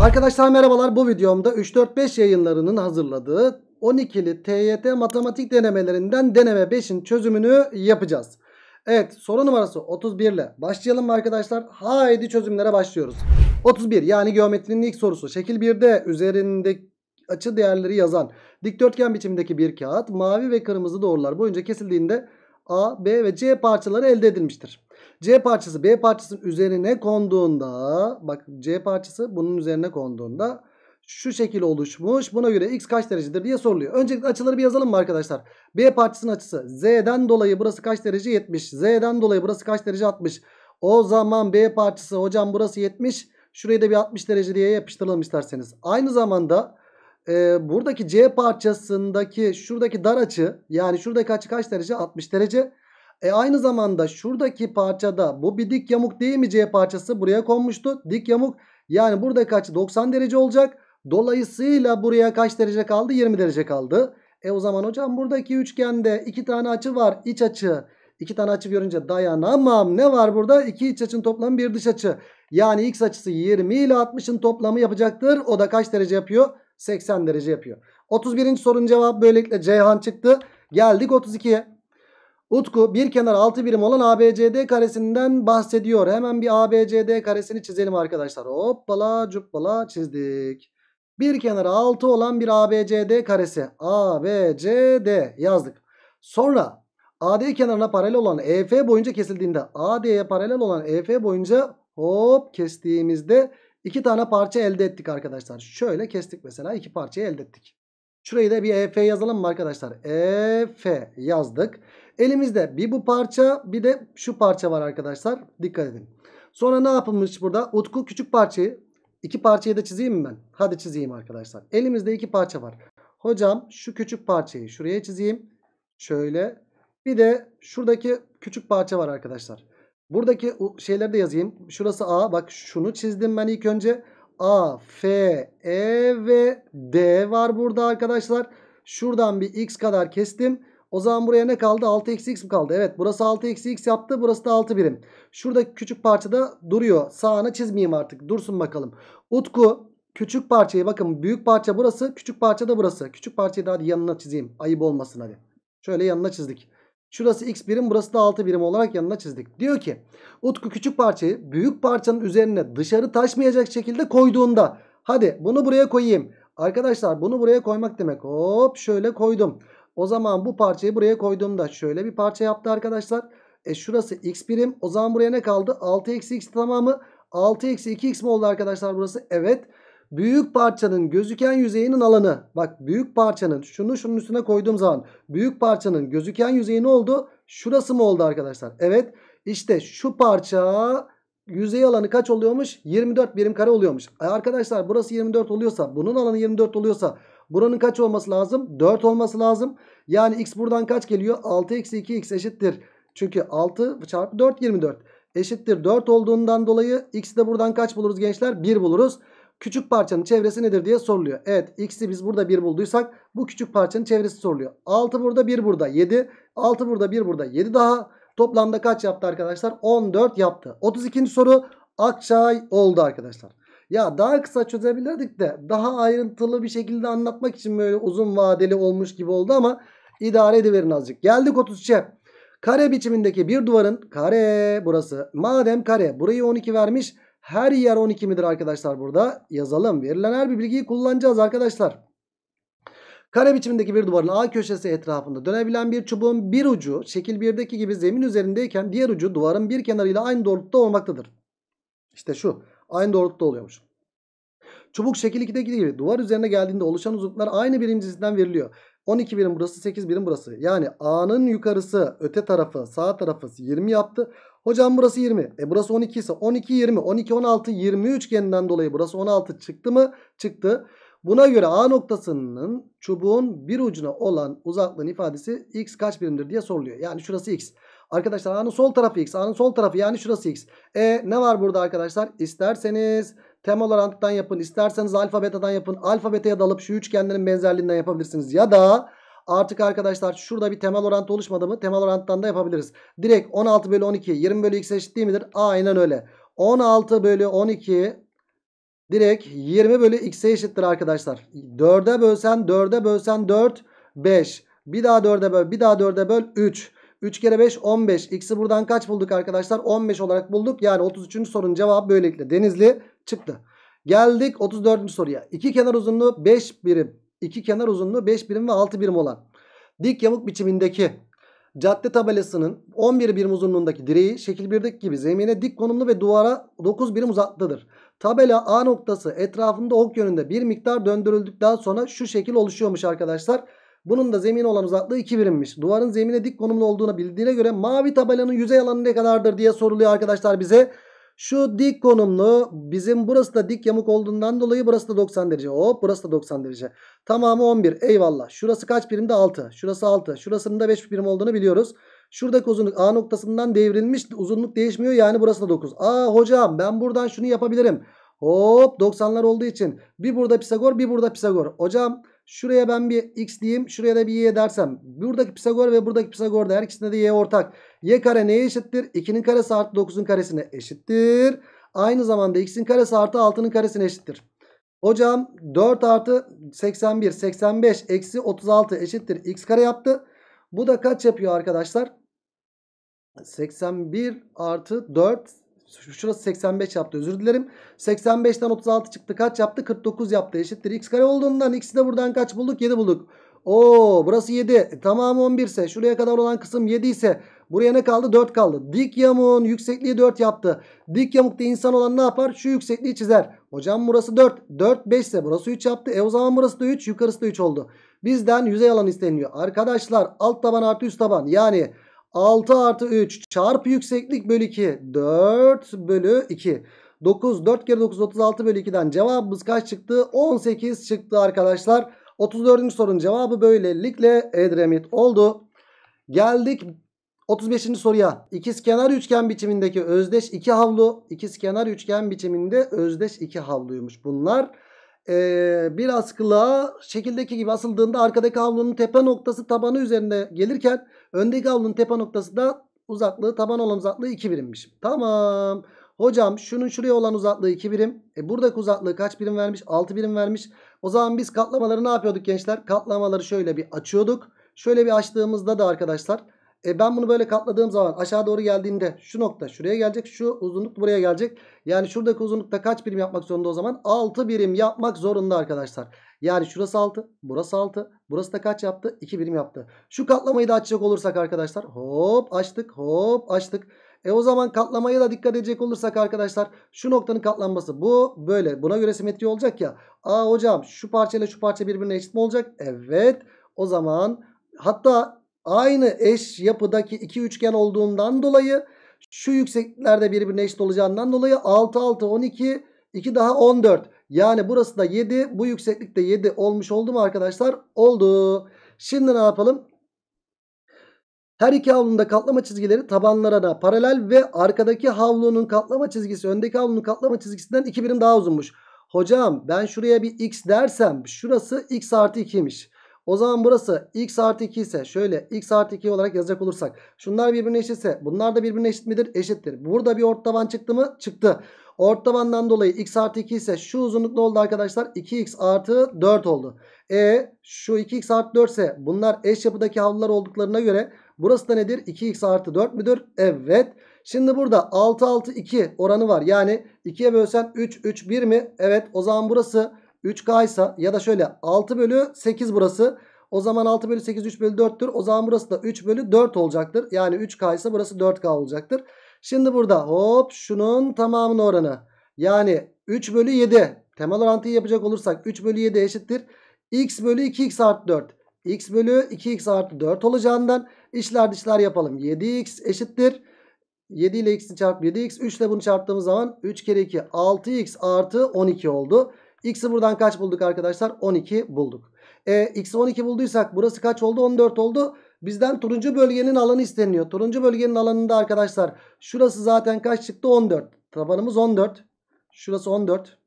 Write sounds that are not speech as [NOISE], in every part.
Arkadaşlar merhabalar bu videomda 3-4-5 yayınlarının hazırladığı 12'li TYT matematik denemelerinden deneme 5'in çözümünü yapacağız. Evet soru numarası 31 ile başlayalım mı arkadaşlar? Haydi çözümlere başlıyoruz. 31 yani geometrinin ilk sorusu. Şekil 1'de üzerinde açı değerleri yazan dikdörtgen biçimindeki bir kağıt mavi ve kırmızı doğrular boyunca kesildiğinde A, B ve C parçaları elde edilmiştir. C parçası B parçasının üzerine konduğunda bak C parçası bunun üzerine konduğunda şu şekil oluşmuş. Buna göre x kaç derecedir diye soruluyor. Öncelikle açıları bir yazalım mı arkadaşlar? B parçasının açısı z'den dolayı burası kaç derece 70. Z'den dolayı burası kaç derece 60. O zaman B parçası hocam burası 70. Şurayı da bir 60 derece diye yapıştıralım isterseniz. Aynı zamanda e, buradaki C parçasındaki şuradaki dar açı yani şuradaki açı kaç derece? 60 derece. E aynı zamanda şuradaki parçada bu bir dik yamuk değil mi C parçası? Buraya konmuştu. Dik yamuk yani burada kaç 90 derece olacak. Dolayısıyla buraya kaç derece kaldı? 20 derece kaldı. E o zaman hocam buradaki üçgende iki tane açı var. iç açı. İki tane açı görünce dayanamam. Ne var burada? İki iç açının toplamı bir dış açı. Yani x açısı 20 ile 60'ın toplamı yapacaktır. O da kaç derece yapıyor? 80 derece yapıyor. 31. sorunun cevabı böylelikle Ceyhan çıktı. Geldik 32'ye. Utku bir kenar 6 birim olan ABCD karesinden bahsediyor. Hemen bir ABCD karesini çizelim arkadaşlar. Hoppala cuppala çizdik. Bir kenarı 6 olan bir ABCD karesi. ABCD yazdık. Sonra AD kenarına paralel olan EF boyunca kesildiğinde AD'ye paralel olan EF boyunca hop kestiğimizde iki tane parça elde ettik arkadaşlar. Şöyle kestik mesela iki parçayı elde ettik. Şurayı da bir EF yazalım mı arkadaşlar? EF yazdık. Elimizde bir bu parça bir de şu parça var arkadaşlar. Dikkat edin. Sonra ne yapılmış burada? Utku küçük parçayı. iki parçayı da çizeyim mi ben? Hadi çizeyim arkadaşlar. Elimizde iki parça var. Hocam şu küçük parçayı şuraya çizeyim. Şöyle. Bir de şuradaki küçük parça var arkadaşlar. Buradaki şeyleri de yazayım. Şurası A. Bak şunu çizdim ben ilk önce. A, F, E ve D var burada arkadaşlar. Şuradan bir X kadar kestim. O zaman buraya ne kaldı? 6 eksi x mi kaldı? Evet burası 6 eksi x yaptı. Burası da 6 birim. Şurada küçük parçada duruyor. Sağına çizmeyeyim artık. Dursun bakalım. Utku küçük parçayı bakın. Büyük parça burası. Küçük parça da burası. Küçük parçayı da hadi yanına çizeyim. Ayıp olmasın hadi. Şöyle yanına çizdik. Şurası x birim burası da 6 birim olarak yanına çizdik. Diyor ki Utku küçük parçayı büyük parçanın üzerine dışarı taşmayacak şekilde koyduğunda. Hadi bunu buraya koyayım. Arkadaşlar bunu buraya koymak demek. Hop şöyle koydum. O zaman bu parçayı buraya koyduğumda şöyle bir parça yaptı arkadaşlar. E şurası x birim. O zaman buraya ne kaldı? 6 eksi x tamamı. 6 eksi 2x mi oldu arkadaşlar burası? Evet. Büyük parçanın gözüken yüzeyinin alanı. Bak büyük parçanın şunu şunun üstüne koyduğum zaman büyük parçanın gözüken yüzeyi ne oldu? Şurası mı oldu arkadaşlar? Evet. İşte şu parça yüzey alanı kaç oluyormuş? 24 birim kare oluyormuş. E, arkadaşlar burası 24 oluyorsa bunun alanı 24 oluyorsa buranın kaç olması lazım? 4 olması lazım. Yani x buradan kaç geliyor? 6 eksi 2x eşittir. Çünkü 6 çarpı 4 24 eşittir 4 olduğundan dolayı x'i de buradan kaç buluruz gençler? 1 buluruz. Küçük parçanın çevresi nedir diye soruluyor. Evet x'i biz burada 1 bulduysak bu küçük parçanın çevresi soruluyor. 6 burada 1 burada 7. 6 burada 1 burada 7 daha. Toplamda kaç yaptı arkadaşlar? 14 yaptı. 32. soru Akçay oldu arkadaşlar. Ya daha kısa çözebilirdik de daha ayrıntılı bir şekilde anlatmak için böyle uzun vadeli olmuş gibi oldu ama İdare ediverin azıcık. Geldik 33'e. Kare biçimindeki bir duvarın kare burası. Madem kare burayı 12 vermiş. Her yer 12 midir arkadaşlar burada? Yazalım. Verilen her bir bilgiyi kullanacağız arkadaşlar. Kare biçimindeki bir duvarın A köşesi etrafında dönebilen bir çubuğun bir ucu şekil 1'deki gibi zemin üzerindeyken diğer ucu duvarın bir kenarıyla aynı doğrultuda olmaktadır. İşte şu. Aynı doğrultuda oluyormuş. Çubuk şekil 2'deki gibi duvar üzerine geldiğinde oluşan uzunluklar aynı birincisinden veriliyor. 12 birim burası 8 birim burası. Yani A'nın yukarısı öte tarafı sağ tarafı 20 yaptı. Hocam burası 20. E burası 12 ise 12 20 12 16 20 üçgeninden dolayı burası 16 çıktı mı? Çıktı. Buna göre A noktasının çubuğun bir ucuna olan uzaklığın ifadesi x kaç birimdir diye soruluyor. Yani şurası x. Arkadaşlar A'nın sol tarafı x. A'nın sol tarafı yani şurası x. E ne var burada arkadaşlar? İsterseniz Temel Temolorant'tan yapın. İsterseniz alfa betadan yapın. Alfa betaya dalıp şu üçgenlerin benzerliğinden yapabilirsiniz. Ya da artık arkadaşlar şurada bir temel orantı oluşmadı mı? Temel oranttan da yapabiliriz. Direkt 16 bölü 12 20 bölü x eşit değil midir? Aynen öyle. 16 bölü 12 direkt 20 bölü x'e eşittir arkadaşlar. 4'e bölsen 4'e bölsen 4 5. Bir daha 4'e böl bir daha 4'e böl 3. 3 kere 5 15. X'i buradan kaç bulduk arkadaşlar? 15 olarak bulduk. Yani 33. sorunun cevabı böylelikle Denizli çıktı. Geldik 34. soruya. İki kenar uzunluğu 5 birim. İki kenar uzunluğu 5 birim ve 6 birim olan dik yamuk biçimindeki cadde tabelasının 11 birim uzunluğundaki direği şekil 1'deki gibi zemine dik konumlu ve duvara 9 birim uzaklıdır. Tabela A noktası etrafında ok yönünde bir miktar döndürüldükten sonra şu şekil oluşuyormuş arkadaşlar. Bunun da zemine olan uzaklığı 2 birimmiş. Duvarın zemine dik konumlu olduğuna bildiğine göre mavi tabelanın yüzey alanı ne kadardır diye soruluyor arkadaşlar bize. Şu dik konumlu bizim burası da dik yamuk olduğundan dolayı burası da 90 derece. Hop burası da 90 derece. Tamamı 11 eyvallah. Şurası kaç birimde 6. Şurası 6. Şurasının da 5 birim olduğunu biliyoruz. Şuradaki uzunluk A noktasından devrilmiş uzunluk değişmiyor yani burası da 9. Aa hocam ben buradan şunu yapabilirim. Hop 90'lar olduğu için bir burada Pisagor bir burada Pisagor. Hocam Şuraya ben bir x diyeyim. Şuraya da bir y dersem. Buradaki Pisagor ve buradaki Pisagor da her ikisinde de y ortak. y kare neye eşittir? 2'nin karesi artı 9'un karesine eşittir. Aynı zamanda x'in karesi artı 6'nın karesine eşittir. Hocam 4 artı 81 85 eksi 36 eşittir x kare yaptı. Bu da kaç yapıyor arkadaşlar? 81 artı 4 Şurası 85 yaptı özür dilerim. 85'ten 36 çıktı. Kaç yaptı? 49 yaptı. Eşittir x kare olduğundan x'i de buradan kaç bulduk? 7 bulduk. Oo burası 7. E, tamamı 11 ise şuraya kadar olan kısım 7 ise buraya ne kaldı? 4 kaldı. Dik yamuğun yüksekliği 4 yaptı. Dik yamukta insan olan ne yapar? Şu yüksekliği çizer. Hocam burası 4. 4 5 ise burası 3 yaptı. E o zaman burası da 3. Yukarısı da 3 oldu. Bizden yüzey alanı isteniyor. Arkadaşlar alt taban artı üst taban yani 6 artı 3 çarp yükseklik bölü 2. 4 bölü 2. 9 4 kere 9 36 bölü 2'den cevabımız kaç çıktı? 18 çıktı arkadaşlar. 34. sorunun cevabı böylelikle Edremit oldu. Geldik 35. soruya. İkizkenar üçgen biçimindeki özdeş iki havlu. İkizkenar üçgen biçiminde özdeş iki havluymuş bunlar. Ee, bir askılığa şekildeki gibi asıldığında arkadaki havlunun tepe noktası tabanı üzerinde gelirken Öndeki havlunun tepe da uzaklığı taban olan uzaklığı 2 birimmiş. Tamam. Hocam şunun şuraya olan uzaklığı 2 birim. E buradaki uzaklığı kaç birim vermiş? 6 birim vermiş. O zaman biz katlamaları ne yapıyorduk gençler? Katlamaları şöyle bir açıyorduk. Şöyle bir açtığımızda da arkadaşlar e ben bunu böyle katladığım zaman aşağı doğru geldiğinde şu nokta şuraya gelecek. Şu uzunluk buraya gelecek. Yani şuradaki uzunlukta kaç birim yapmak zorunda o zaman? 6 birim yapmak zorunda arkadaşlar. Yani şurası 6. Burası 6. Burası da kaç yaptı? 2 birim yaptı. Şu katlamayı da açacak olursak arkadaşlar. Hop açtık. Hop açtık. E o zaman katlamaya da dikkat edecek olursak arkadaşlar şu noktanın katlanması bu böyle. Buna göre simetri olacak ya. Aa hocam şu parça ile şu parça birbirine eşit mi olacak? Evet. O zaman hatta aynı eş yapıdaki iki üçgen olduğundan dolayı şu yükseklerde birbirine eşit olacağından dolayı 6 6 12 2 daha 14. Yani burası da 7. Bu yükseklikte de 7 olmuş oldu mu arkadaşlar? Oldu. Şimdi ne yapalım? Her iki havlunun da katlama çizgileri tabanlarına paralel ve arkadaki havlunun katlama çizgisi öndeki havlunun katlama çizgisinden 2 birim daha uzunmuş. Hocam ben şuraya bir x dersem şurası x artı 2'ymiş. O zaman burası x artı 2 ise şöyle x artı 2 olarak yazacak olursak. Şunlar birbirine eşitse bunlar da birbirine eşit midir? Eşittir. Burada bir ort taban çıktı mı? Çıktı. Orta tabandan dolayı x artı 2 ise şu uzunluk ne oldu arkadaşlar? 2x artı 4 oldu. E şu 2x artı 4 ise bunlar eş yapıdaki havlular olduklarına göre burası da nedir? 2x artı 4 müdür? Evet. Şimdi burada 6 6 2 oranı var. Yani 2'ye bölsen 3 3 1 mi? Evet o zaman burası 3k ise ya da şöyle 6 bölü 8 burası. O zaman 6 bölü 8 3 bölü 4'tür. O zaman burası da 3 bölü 4 olacaktır. Yani 3K ise burası 4K olacaktır. Şimdi burada hop şunun tamamının oranı. Yani 3 bölü 7. Temel orantıyı yapacak olursak 3 bölü 7 eşittir. X bölü 2x artı 4. X bölü 2x artı 4 olacağından içler dışlar yapalım. 7x eşittir. 7 ile x'i çarp 7x. 3 ile bunu çarptığımız zaman 3 kere 2 6x artı 12 oldu. X'i buradan kaç bulduk arkadaşlar? 12 bulduk. E, X'i 12 bulduysak burası kaç oldu? 14 oldu. Bizden turuncu bölgenin alanı isteniyor. Turuncu bölgenin alanında arkadaşlar şurası zaten kaç çıktı? 14. Tabanımız 14. Şurası 14.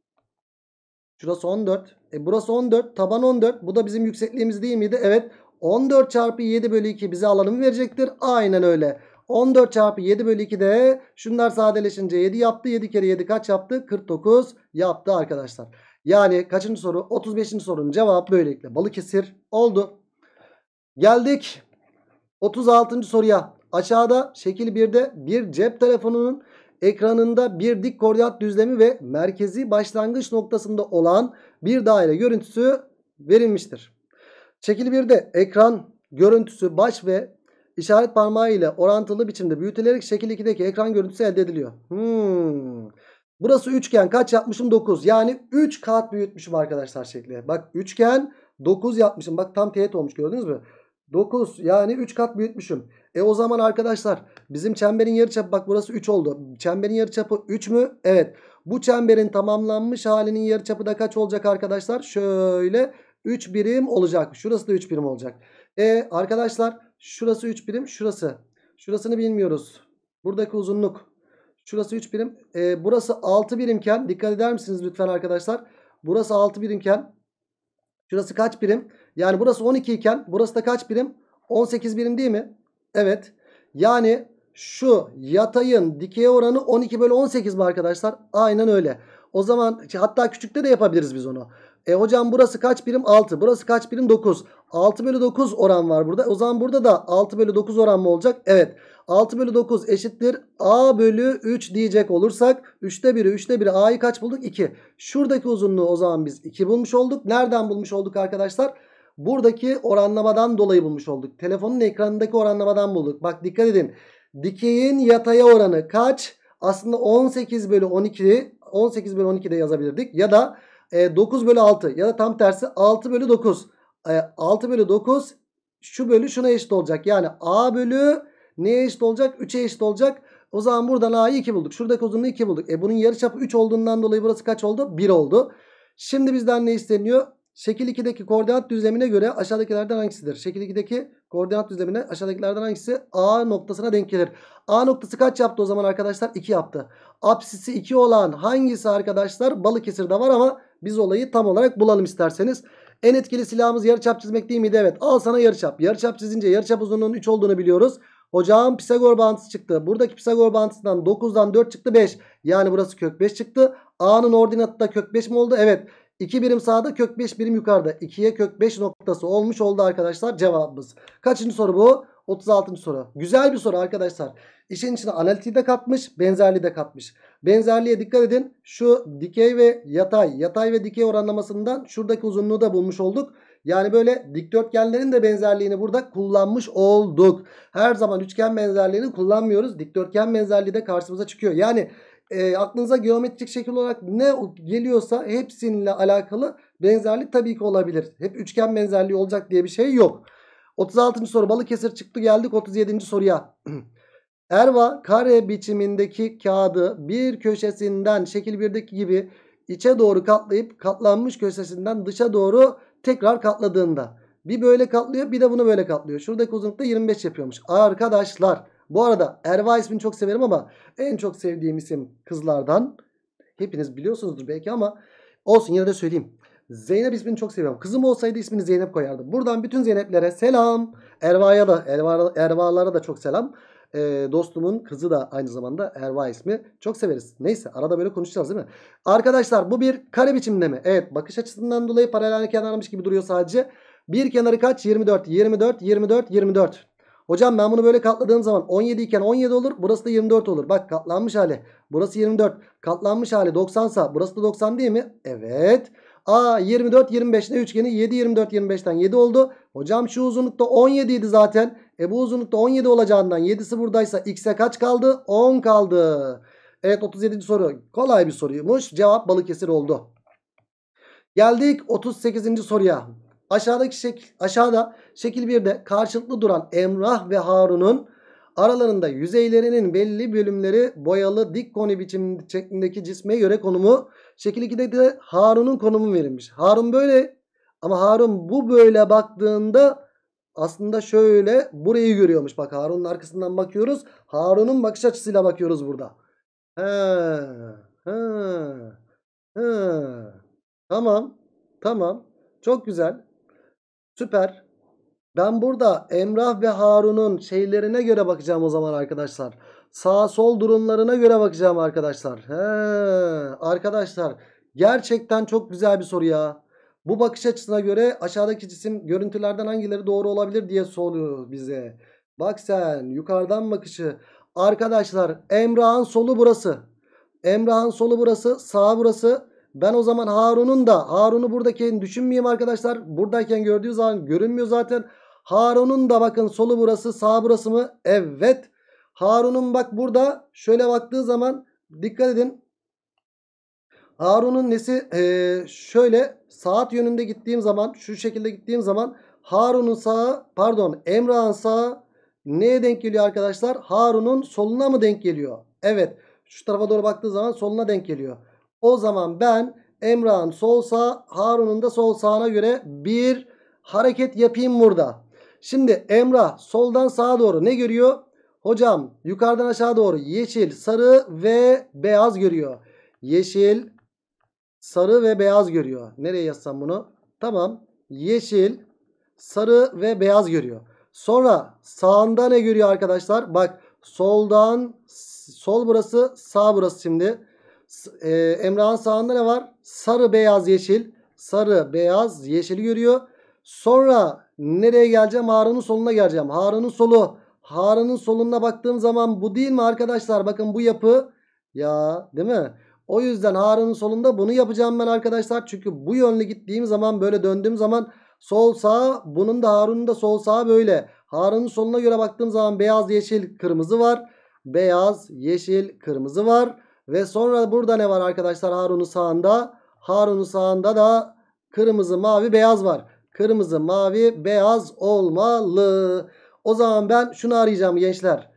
Şurası 14. E burası 14. Taban 14. Bu da bizim yüksekliğimiz değil miydi? Evet. 14 çarpı 7 bölü 2 bize alanımı verecektir. Aynen öyle. 14 çarpı 7 bölü 2 de şunlar sadeleşince 7 yaptı. 7 kere 7 kaç yaptı? 49 yaptı arkadaşlar. Yani kaçıncı soru? 35. sorunun cevabı böylelikle Balıkesir oldu. Geldik 36. soruya aşağıda şekil 1'de bir cep telefonunun ekranında bir dik koordinat düzlemi ve merkezi başlangıç noktasında olan bir daire görüntüsü verilmiştir. Şekil 1'de ekran görüntüsü baş ve işaret parmağı ile orantılı biçimde büyütülerek şekil 2'deki ekran görüntüsü elde ediliyor. Hmm. Burası üçgen kaç yapmışım 9 yani 3 kat büyütmüşüm arkadaşlar şekli. Bak üçgen 9 yapmışım bak tam teğet olmuş gördünüz mü? 9 yani 3 kat büyütmüşüm. E o zaman arkadaşlar bizim çemberin yarıçapı bak burası 3 oldu. Çemberin yarıçapı 3 mü? Evet. Bu çemberin tamamlanmış halinin yarıçapı da kaç olacak arkadaşlar? Şöyle 3 birim olacak. Şurası da 3 birim olacak. E arkadaşlar şurası 3 birim şurası. Şurasını bilmiyoruz. Buradaki uzunluk. Şurası 3 birim. E, burası 6 birimken dikkat eder misiniz lütfen arkadaşlar? Burası 6 birimken Şurası kaç birim? Yani burası 12 iken burası da kaç birim? 18 birim değil mi? Evet. Yani şu yatayın dikey oranı 12 bölü 18 mi arkadaşlar? Aynen öyle. O zaman hatta küçükte de yapabiliriz biz onu. E hocam burası kaç birim? 6. Burası kaç birim? 9. 6 bölü 9 oran var burada. O zaman burada da 6 bölü 9 oran mı olacak? Evet. 6 bölü 9 eşittir. A bölü 3 diyecek olursak 3'te 1'i 3'te 1'i A'yı kaç bulduk? 2. Şuradaki uzunluğu o zaman biz 2 bulmuş olduk. Nereden bulmuş olduk arkadaşlar? Buradaki oranlamadan dolayı bulmuş olduk. Telefonun ekranındaki oranlamadan bulduk. Bak dikkat edin. Dikeyin yataya oranı kaç? Aslında 18 bölü 12 18 bölü 12 de yazabilirdik. Ya da e, 9 bölü 6 ya da tam tersi 6 bölü 9. E, 6 bölü 9 şu bölü şuna eşit olacak. Yani A bölü neye eşit olacak? 3'e eşit olacak. O zaman buradan A'yı 2 bulduk. Şuradaki uzunluğu 2 bulduk. E bunun yarıçapı 3 olduğundan dolayı burası kaç oldu? 1 oldu. Şimdi bizden ne isteniyor? Şekil 2'deki koordinat düzlemine göre aşağıdakilerden hangisidir? Şekil 2'deki Koordinat düzlemine aşağıdakilerden hangisi A noktasına denk gelir? A noktası kaç yaptı o zaman arkadaşlar? 2 yaptı. Apsisi 2 olan hangisi arkadaşlar? Balıkesir'de var ama biz olayı tam olarak bulalım isterseniz. En etkili silahımız yarıçap çizmek değil miydi? Evet. Al sana yarıçap. Yarıçap çizince yarıçap uzunluğunun 3 olduğunu biliyoruz. Hocam Pisagor bağıntısı çıktı. Buradaki Pisagor bağıntısından 9'dan 4 çıktı 5. Yani burası kök 5 çıktı. A'nın ordinatı da kök 5 mi oldu? Evet. 2 birim sağda kök 5 birim yukarıda. 2'ye kök 5 noktası olmuş oldu arkadaşlar cevabımız. Kaçıncı soru bu? 36. soru. Güzel bir soru arkadaşlar. İşin içine analitiği de katmış, benzerliği de katmış. Benzerliğe dikkat edin. Şu dikey ve yatay, yatay ve dikey oranlamasından şuradaki uzunluğu da bulmuş olduk. Yani böyle dikdörtgenlerin de benzerliğini burada kullanmış olduk. Her zaman üçgen benzerliğini kullanmıyoruz. Dikdörtgen benzerliği de karşımıza çıkıyor. Yani e, aklınıza geometrik şekil olarak ne geliyorsa hepsininle alakalı benzerlik tabii ki olabilir. Hep üçgen benzerliği olacak diye bir şey yok. 36. soru Balıkesir çıktı geldik 37. soruya. [CLEARS THROAT] Erva kare biçimindeki kağıdı bir köşesinden şekil 1'deki gibi içe doğru katlayıp katlanmış köşesinden dışa doğru tekrar katladığında. Bir böyle katlıyor bir de bunu böyle katlıyor. Şuradaki uzunlukta 25 yapıyormuş. Arkadaşlar bu arada Erva ismini çok severim ama en çok sevdiğim isim kızlardan. Hepiniz biliyorsunuzdur belki ama olsun yine de söyleyeyim. Zeynep ismini çok seviyorum. Kızım olsaydı ismini Zeynep koyardım. Buradan bütün Zeyneplere selam. Erva'ya da Erva, Erva'lara da çok selam. Ee, dostumun kızı da aynı zamanda Erva ismi. Çok severiz. Neyse arada böyle konuşacağız değil mi? Arkadaşlar bu bir kare biçimleme. Evet bakış açısından dolayı paralel kenarmış gibi duruyor sadece. Bir kenarı kaç? 24. 24, 24, 24. Hocam ben bunu böyle katladığım zaman 17 iken 17 olur. Burası da 24 olur. Bak katlanmış hali. Burası 24. Katlanmış hali 90 sa burası da 90 değil mi? Evet. A 24 25 ne üçgeni? 7 24 25'ten 7 oldu. Hocam şu uzunlukta 17 idi zaten. E bu uzunlukta 17 olacağından 7'si buradaysa x'e kaç kaldı? 10 kaldı. Evet 37. soru. Kolay bir soruymuş. Cevap balık Balıkesir oldu. Geldik 38. soruya. Aşağıdaki şekil, aşağıda şekil 1'de karşılıklı duran Emrah ve Harun'un aralarında yüzeylerinin belli bölümleri boyalı dik koni biçim şeklindeki cisme göre konumu. Şekil 2'de de Harun'un konumu verilmiş. Harun böyle ama Harun bu böyle baktığında aslında şöyle burayı görüyormuş. Bak Harun'un arkasından bakıyoruz. Harun'un bakış açısıyla bakıyoruz burada. He, he, he. Tamam. Tamam. Çok güzel. Süper. Ben burada Emrah ve Harun'un şeylerine göre bakacağım o zaman arkadaşlar. Sağ sol durumlarına göre bakacağım arkadaşlar. He, arkadaşlar gerçekten çok güzel bir soru ya. Bu bakış açısına göre aşağıdaki cisim görüntülerden hangileri doğru olabilir diye soruyor bize. Bak sen yukarıdan bakışı. Arkadaşlar Emrah'ın solu burası. Emrah'ın solu burası. Sağ burası. Ben o zaman Harun'un da Harun'u buradaki düşünmeyeyim arkadaşlar. Buradayken gördüğü zaman görünmüyor zaten. Harun'un da bakın solu burası sağ burası mı? Evet. Harun'un bak burada şöyle baktığı zaman dikkat edin. Harun'un nesi ee, şöyle saat yönünde gittiğim zaman şu şekilde gittiğim zaman Harun'un sağı pardon Emrah'ın sağa neye denk geliyor arkadaşlar? Harun'un soluna mı denk geliyor? Evet şu tarafa doğru baktığı zaman soluna denk geliyor. O zaman ben Emrah'ın sol sağ Harun'un da sol sağına göre bir hareket yapayım burada. Şimdi Emrah soldan sağa doğru ne görüyor? Hocam yukarıdan aşağı doğru yeşil, sarı ve beyaz görüyor. Yeşil, sarı ve beyaz görüyor. Nereye yazsam bunu? Tamam. Yeşil, sarı ve beyaz görüyor. Sonra sağında ne görüyor arkadaşlar? Bak soldan sol burası sağ burası şimdi e, Emrah'ın sağında ne var? Sarı, beyaz, yeşil. Sarı, beyaz, yeşili görüyor. Sonra nereye geleceğim? Harun'un soluna geleceğim. Harun'un solu. Harun'un soluna baktığım zaman bu değil mi arkadaşlar? Bakın bu yapı. Ya değil mi? O yüzden Harun'un solunda bunu yapacağım ben arkadaşlar. Çünkü bu yönlü gittiğim zaman böyle döndüğüm zaman sol sağ bunun da Harun'un da sol sağ böyle. Harun'un soluna göre baktığım zaman beyaz yeşil kırmızı var. Beyaz yeşil kırmızı var. Ve sonra burada ne var arkadaşlar Harun'un sağında? Harun'un sağında da kırmızı, mavi, beyaz var. Kırmızı, mavi, beyaz olmalı. O zaman ben şunu arayacağım gençler.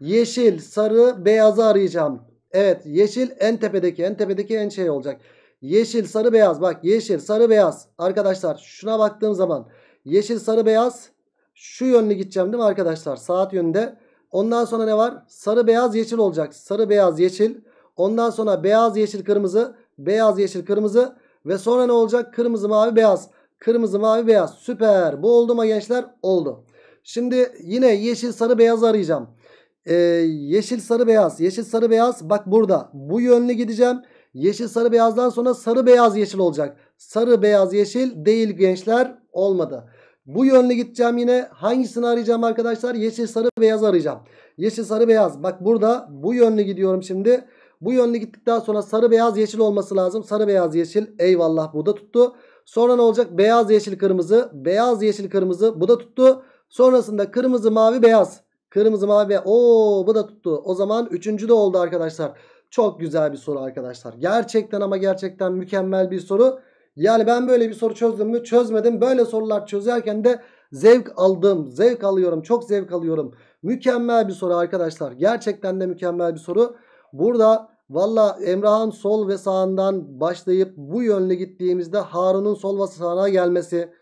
Yeşil, sarı, beyazı arayacağım. Evet yeşil en tepedeki en tepedeki en şey olacak. Yeşil, sarı, beyaz. Bak yeşil, sarı, beyaz. Arkadaşlar şuna baktığım zaman yeşil, sarı, beyaz şu yönlü gideceğim değil mi arkadaşlar? Saat yönünde. Ondan sonra ne var? Sarı, beyaz, yeşil olacak. Sarı, beyaz, yeşil. Ondan sonra beyaz yeşil kırmızı. Beyaz yeşil kırmızı. Ve sonra ne olacak? Kırmızı mavi beyaz. Kırmızı mavi beyaz. Süper. Bu oldu mu gençler? Oldu. Şimdi yine yeşil sarı beyaz arayacağım. Ee, yeşil sarı beyaz. Yeşil sarı beyaz. Bak burada. Bu yönlü gideceğim. Yeşil sarı beyazdan sonra sarı beyaz yeşil olacak. Sarı beyaz yeşil değil gençler. Olmadı. Bu yönlü gideceğim yine. Hangisini arayacağım arkadaşlar? Yeşil sarı beyaz arayacağım. Yeşil sarı beyaz. Bak burada bu yönlü gidiyorum şimdi. Bu yönlü gittikten sonra sarı beyaz yeşil olması lazım. Sarı beyaz yeşil eyvallah bu da tuttu. Sonra ne olacak? Beyaz yeşil kırmızı. Beyaz yeşil kırmızı bu da tuttu. Sonrasında kırmızı mavi beyaz. Kırmızı mavi beyaz. Oo bu da tuttu. O zaman üçüncü de oldu arkadaşlar. Çok güzel bir soru arkadaşlar. Gerçekten ama gerçekten mükemmel bir soru. Yani ben böyle bir soru çözdüm mü çözmedim. Böyle sorular çözerken de zevk aldım. Zevk alıyorum. Çok zevk alıyorum. Mükemmel bir soru arkadaşlar. Gerçekten de mükemmel bir soru. Burada Valla Emrah'ın sol ve sağından başlayıp bu yönlü gittiğimizde Harun'un sol ve sağına gelmesi.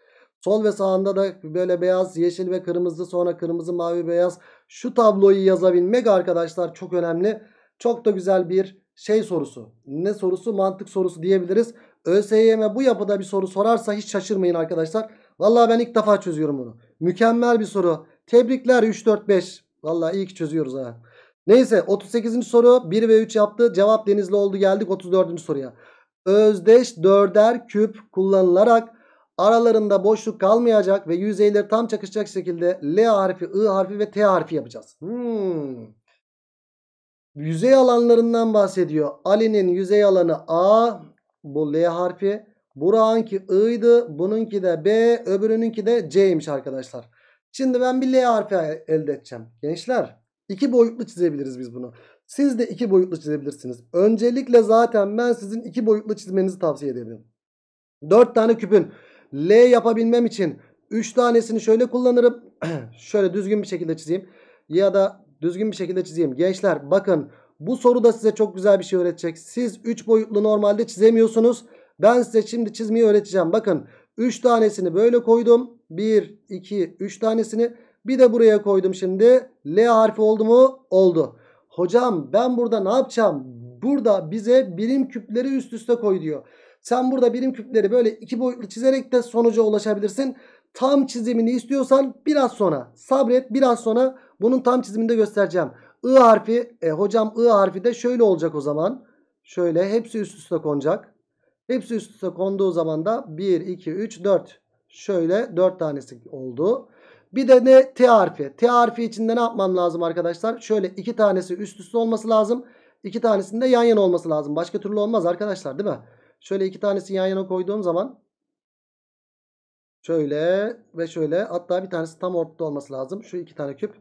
Sol ve sağında da böyle beyaz, yeşil ve kırmızı sonra kırmızı, mavi, beyaz. Şu tabloyu yazabilmek arkadaşlar çok önemli. Çok da güzel bir şey sorusu. Ne sorusu? Mantık sorusu diyebiliriz. ÖSYM'e bu yapıda bir soru sorarsa hiç şaşırmayın arkadaşlar. Valla ben ilk defa çözüyorum bunu. Mükemmel bir soru. Tebrikler 3-4-5. Valla iyi ki çözüyoruz ha. Neyse 38. soru 1 ve 3 yaptı. Cevap denizli oldu geldik 34. soruya. Özdeş dörder küp kullanılarak aralarında boşluk kalmayacak ve yüzeyleri tam çakışacak şekilde L harfi, I harfi ve T harfi yapacağız. Hmm. Yüzey alanlarından bahsediyor. Ali'nin yüzey alanı A bu L harfi. Burak'ınki I'ydı. Bununki de B. Öbürününki de C'ymiş arkadaşlar. Şimdi ben bir L harfi elde edeceğim. Gençler İki boyutlu çizebiliriz biz bunu. Siz de iki boyutlu çizebilirsiniz. Öncelikle zaten ben sizin iki boyutlu çizmenizi tavsiye ederim. Dört tane küpün L yapabilmem için üç tanesini şöyle kullanırım. [CLEARS THROAT] şöyle düzgün bir şekilde çizeyim. Ya da düzgün bir şekilde çizeyim. Gençler bakın bu soru da size çok güzel bir şey öğretecek. Siz üç boyutlu normalde çizemiyorsunuz. Ben size şimdi çizmeyi öğreteceğim. Bakın üç tanesini böyle koydum. Bir, iki, üç tanesini bir de buraya koydum şimdi. L harfi oldu mu? Oldu. Hocam ben burada ne yapacağım? Burada bize birim küpleri üst üste koy diyor. Sen burada birim küpleri böyle iki boyutlu çizerek de sonuca ulaşabilirsin. Tam çizimini istiyorsan biraz sonra sabret biraz sonra bunun tam çizimini de göstereceğim. I harfi e, hocam I harfi de şöyle olacak o zaman. Şöyle hepsi üst üste konacak. Hepsi üst üste konduğu zaman da 1, 2, 3, 4. Şöyle 4 tanesi oldu. Bir de ne T harfi. T harfi içinde ne yapmam lazım arkadaşlar? Şöyle iki tanesi üst üste olması lazım. İki tanesinde yan yana olması lazım. Başka türlü olmaz arkadaşlar değil mi? Şöyle iki tanesi yan yana koyduğum zaman şöyle ve şöyle hatta bir tanesi tam ortada olması lazım. Şu iki tane küp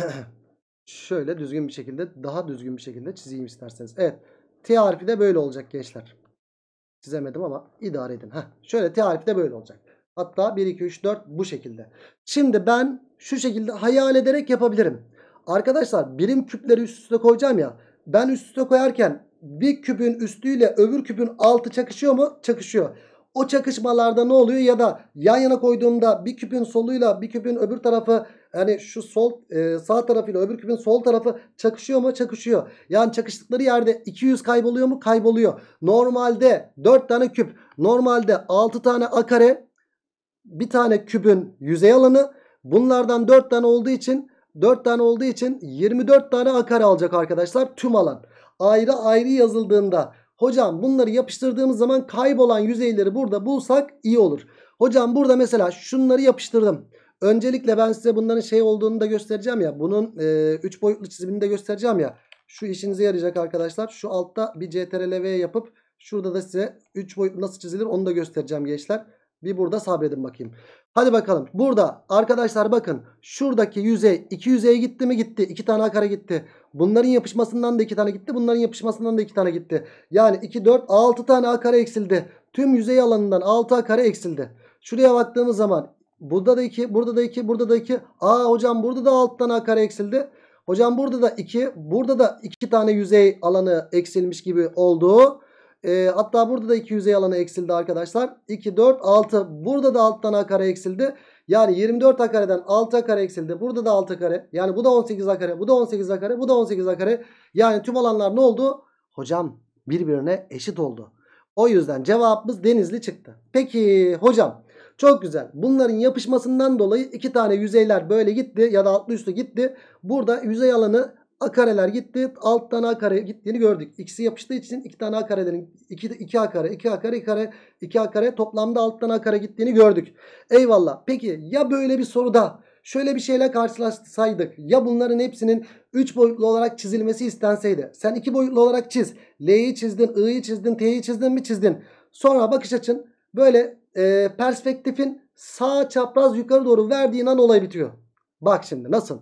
[CLEARS THROAT] şöyle düzgün bir şekilde daha düzgün bir şekilde çizeyim isterseniz. Evet. T harfi de böyle olacak gençler. Çizemedim ama idare edin. Heh, şöyle T harfi de böyle olacak. Hatta 1, 2, 3, 4 bu şekilde. Şimdi ben şu şekilde hayal ederek yapabilirim. Arkadaşlar birim küpleri üst üste koyacağım ya. Ben üst üste koyarken bir küpün üstüyle öbür küpün altı çakışıyor mu? Çakışıyor. O çakışmalarda ne oluyor ya da yan yana koyduğumda bir küpün soluyla bir küpün öbür tarafı yani şu sol e, sağ tarafıyla öbür küpün sol tarafı çakışıyor mu? Çakışıyor. Yani çakıştıkları yerde 200 kayboluyor mu? Kayboluyor. Normalde 4 tane küp. Normalde 6 tane a kare bir tane kübün yüzey alanı bunlardan 4 tane olduğu için 4 tane olduğu için 24 tane akar alacak arkadaşlar tüm alan. Ayrı ayrı yazıldığında hocam bunları yapıştırdığımız zaman kaybolan yüzeyleri burada bulsak iyi olur. Hocam burada mesela şunları yapıştırdım. Öncelikle ben size bunların şey olduğunu da göstereceğim ya. Bunun 3 e, üç boyutlu çizimini de göstereceğim ya. Şu işinize yarayacak arkadaşlar. Şu altta bir ctrl yapıp şurada da size 3 boyutlu nasıl çizilir onu da göstereceğim gençler. Bir burada sabredin bakayım. Hadi bakalım. Burada arkadaşlar bakın. Şuradaki yüzey iki yüzeye gitti mi gitti. İki tane akara gitti. Bunların yapışmasından da iki tane gitti. Bunların yapışmasından da iki tane gitti. Yani iki dört altı tane akara eksildi. Tüm yüzey alanından 6 akara eksildi. Şuraya baktığımız zaman burada da iki burada da iki burada da iki. Aa hocam burada da alt tane akara eksildi. Hocam burada da iki burada da iki tane yüzey alanı eksilmiş gibi oldu. E, hatta burada da yüzey alanı eksildi arkadaşlar. 2, 4, 6. Burada da alttan a kare eksildi. Yani 24 a kareden 6 a kare eksildi. Burada da 6 a kare. Yani bu da 18 a kare. Bu da 18 a kare. Bu da 18 a kare. Yani tüm alanlar ne oldu? Hocam birbirine eşit oldu. O yüzden cevabımız denizli çıktı. Peki hocam çok güzel. Bunların yapışmasından dolayı iki tane yüzeyler böyle gitti ya da altlı üstü gitti. Burada yüzey alanı A kareler gitti. Alttan A kare gittiğini gördük. X'i yapıştığı için iki tane A karelerin 2 2 A kare, 2 A kare, 2 kare, 2 A kare toplamda alttan A kare gittiğini gördük. Eyvallah. Peki ya böyle bir soruda şöyle bir şeyle karşılaşsaydık ya bunların hepsinin 3 boyutlu olarak çizilmesi istenseydi. Sen 2 boyutlu olarak çiz. L'yi çizdin, I'yi çizdin, T'yi çizdin mi çizdin. Sonra bakış açın böyle e, perspektifin sağ çapraz yukarı doğru verdiğin an olay bitiyor. Bak şimdi nasıl?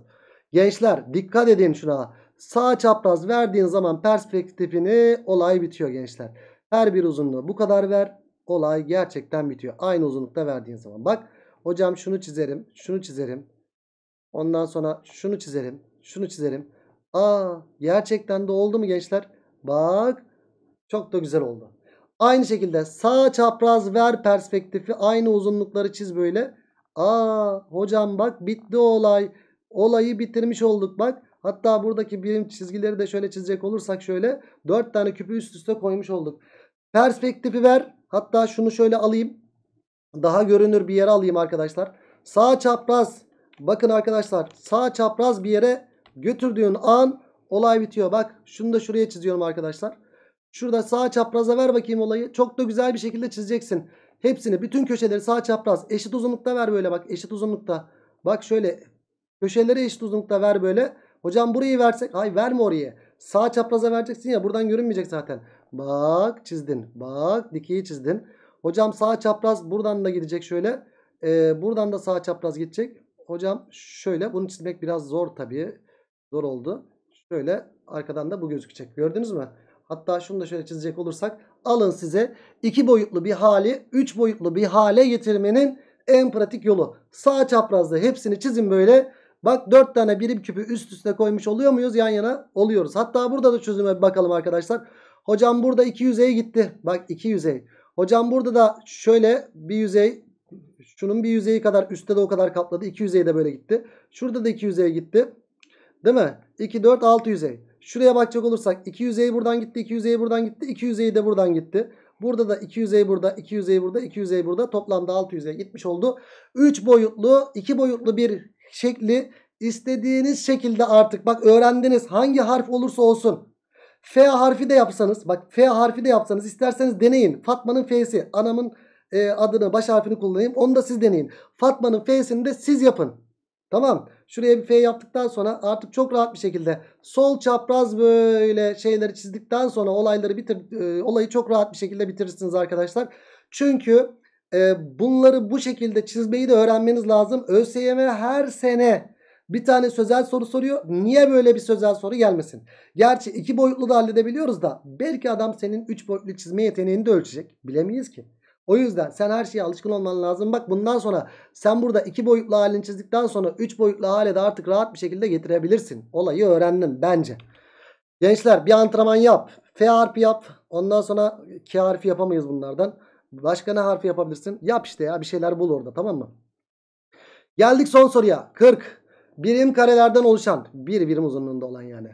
Gençler dikkat edin şuna. Sağ çapraz verdiğin zaman perspektifini olay bitiyor gençler. Her bir uzunluğu bu kadar ver. Olay gerçekten bitiyor. Aynı uzunlukta verdiğin zaman. Bak hocam şunu çizerim. Şunu çizerim. Ondan sonra şunu çizerim. Şunu çizerim. Aa gerçekten de oldu mu gençler? Bak çok da güzel oldu. Aynı şekilde sağ çapraz ver perspektifi aynı uzunlukları çiz böyle. Aa hocam bak bitti olay olayı bitirmiş olduk bak. Hatta buradaki birim çizgileri de şöyle çizecek olursak şöyle dört tane küpü üst üste koymuş olduk. Perspektifi ver. Hatta şunu şöyle alayım. Daha görünür bir yere alayım arkadaşlar. Sağ çapraz. Bakın arkadaşlar sağ çapraz bir yere götürdüğün an olay bitiyor. Bak şunu da şuraya çiziyorum arkadaşlar. Şurada sağ çapraza ver bakayım olayı. Çok da güzel bir şekilde çizeceksin. Hepsini bütün köşeleri sağ çapraz eşit uzunlukta ver böyle bak eşit uzunlukta. Bak şöyle Köşelere eşit uzunlukta ver böyle. Hocam burayı versek. Hayır verme oraya. Sağ çapraza vereceksin ya buradan görünmeyecek zaten. Bak çizdin. Bak dikeyi çizdin. Hocam sağ çapraz buradan da gidecek şöyle. Ee, buradan da sağ çapraz gidecek. Hocam şöyle bunu çizmek biraz zor tabii. Zor oldu. Şöyle arkadan da bu gözükecek. Gördünüz mü? Hatta şunu da şöyle çizecek olursak. Alın size iki boyutlu bir hali üç boyutlu bir hale getirmenin en pratik yolu. Sağ çaprazda hepsini çizin böyle. Bak 4 tane birim küpü üst üste koymuş oluyor muyuz? Yan yana oluyoruz. Hatta burada da çözüme bir bakalım arkadaşlar. Hocam burada 2 yüzeye gitti. Bak 2 yüzey. Hocam burada da şöyle bir yüzey şunun bir yüzeyi kadar üstte de o kadar kapladı. 2 yüzey de böyle gitti. Şurada da 2 yüzeye gitti. Değil mi? 2 4 6 yüzey. Şuraya bakacak olursak 2 yüzey buradan gitti, 2 yüzey buradan gitti, 2 yüzey de buradan gitti. Burada da 2 yüzey burada, 2 yüzey burada, 2 yüzey burada. Toplamda 6 yüzeye gitmiş oldu. 3 boyutlu, 2 boyutlu bir şekli istediğiniz şekilde artık bak öğrendiniz hangi harf olursa olsun. F harfi de yapsanız bak F harfi de yapsanız isterseniz deneyin. Fatma'nın F'si anamın e, adını baş harfini kullanayım onu da siz deneyin. Fatma'nın F'sini de siz yapın. Tamam şuraya bir F yaptıktan sonra artık çok rahat bir şekilde sol çapraz böyle şeyleri çizdikten sonra olayları bitir e, olayı çok rahat bir şekilde bitirirsiniz arkadaşlar. Çünkü ee, bunları bu şekilde çizmeyi de öğrenmeniz lazım. ÖSYM her sene bir tane sözel soru soruyor. Niye böyle bir sözel soru gelmesin? Gerçi iki boyutlu da halledebiliyoruz da belki adam senin üç boyutlu çizme yeteneğini de ölçecek. Bilemeyiz ki. O yüzden sen her şeye alışkın olman lazım. Bak bundan sonra sen burada iki boyutlu halini çizdikten sonra üç boyutlu hale de artık rahat bir şekilde getirebilirsin. Olayı öğrendim bence. Gençler bir antrenman yap. F harfi yap. Ondan sonra K harfi yapamayız bunlardan. Başka ne harfi yapabilirsin? Yap işte ya bir şeyler bul orada tamam mı? Geldik son soruya. 40. Birim karelerden oluşan. Bir birim uzunluğunda olan yani.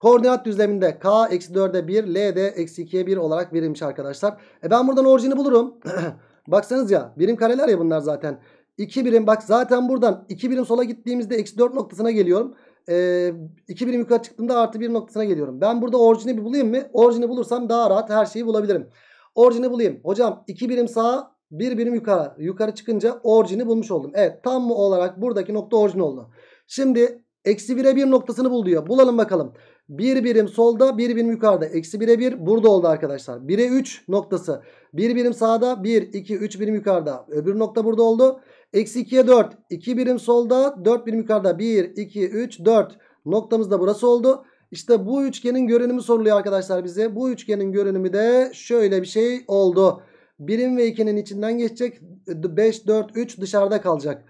Koordinat düzleminde k eksi 4'e 1, l de eksi 2'ye 1 olarak verilmiş arkadaşlar. E ben buradan orijini bulurum. [CLEARS THROAT] Baksanız ya birim kareler ya bunlar zaten. 2 birim bak zaten buradan 2 birim sola gittiğimizde eksi 4 noktasına geliyorum. 2 ee, birim yukarı çıktığımda artı 1 noktasına geliyorum. Ben burada orijini bir bulayım mı? Orijini bulursam daha rahat her şeyi bulabilirim. Orijini bulayım. Hocam 2 birim sağa 1 birim yukarı. Yukarı çıkınca orijini bulmuş oldum. Evet tam olarak buradaki nokta orijin oldu. Şimdi eksi 1'e 1 noktasını bul diyor. Bulalım bakalım. 1 birim solda 1 birim yukarıda. Eksi 1'e 1 burada oldu arkadaşlar. 1'e 3 noktası. 1 birim sağda 1 2 3 birim yukarıda. Öbür nokta burada oldu. Eksi 2'ye 4. 2 birim solda 4 birim yukarıda. 1 2 3 4 noktamız da burası oldu. İşte bu üçgenin görünümü soruluyor arkadaşlar bize. Bu üçgenin görünümü de şöyle bir şey oldu. 1'in ve 2'nin içinden geçecek. 5, 4, 3 dışarıda kalacak.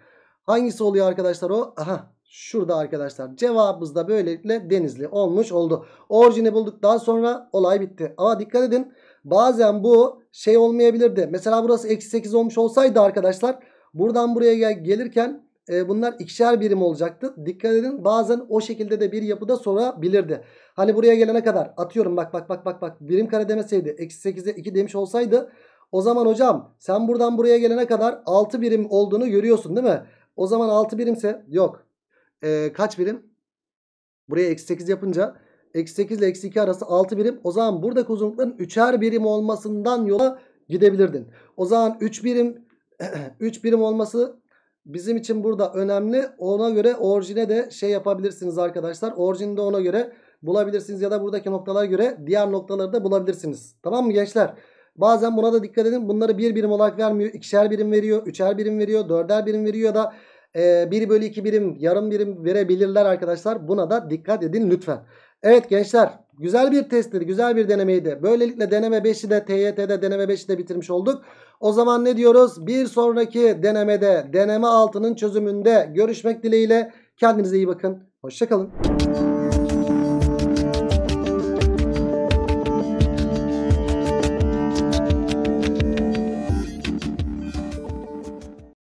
Hangisi oluyor arkadaşlar o? Aha şurada arkadaşlar. Cevabımız da böylelikle denizli olmuş oldu. Orijini bulduktan sonra olay bitti. Ama dikkat edin bazen bu şey olmayabilirdi. Mesela burası eksi 8 olmuş olsaydı arkadaşlar buradan buraya gel gelirken e, bunlar ikişer birim olacaktı. Dikkat edin bazen o şekilde de bir yapıda sorabilirdi. Hani buraya gelene kadar atıyorum bak bak bak bak bak birim kare demeseydi eksi 8'e 2 demiş olsaydı o zaman hocam sen buradan buraya gelene kadar 6 birim olduğunu görüyorsun değil mi? O zaman 6 birimse yok. E, kaç birim? Buraya eksi 8 yapınca eksi 8 ile eksi 2 arası 6 birim. O zaman buradaki uzunlukların 3'er birim olmasından yola gidebilirdin. O zaman 3 birim 3 [CLEARS THROAT] birim olması bizim için burada önemli. Ona göre orijine de şey yapabilirsiniz arkadaşlar. Orijini de ona göre bulabilirsiniz ya da buradaki noktalara göre diğer noktaları da bulabilirsiniz. Tamam mı gençler? Bazen buna da dikkat edin. Bunları bir birim olarak vermiyor. ikişer birim veriyor. Üçer birim veriyor. Dörder birim veriyor ya da e, 1 bölü 2 birim yarım birim verebilirler arkadaşlar. Buna da dikkat edin lütfen. Evet gençler güzel bir testtir güzel bir denemeydi. Böylelikle deneme 5'i de TYT'de deneme 5'i de bitirmiş olduk. O zaman ne diyoruz? Bir sonraki denemede deneme altının çözümünde görüşmek dileğiyle. Kendinize iyi bakın. Hoşçakalın.